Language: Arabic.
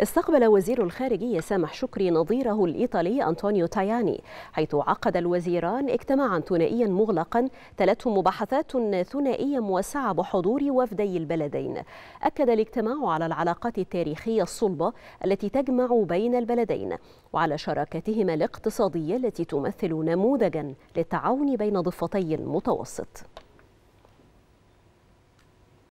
استقبل وزير الخارجية سامح شكري نظيره الإيطالي أنطونيو تاياني حيث عقد الوزيران اجتماعا ثنائيا مغلقا تلته مباحثات ثنائية موسعة بحضور وفدي البلدين أكد الاجتماع على العلاقات التاريخية الصلبة التي تجمع بين البلدين وعلى شراكتهما الاقتصادية التي تمثل نموذجا للتعاون بين ضفتي المتوسط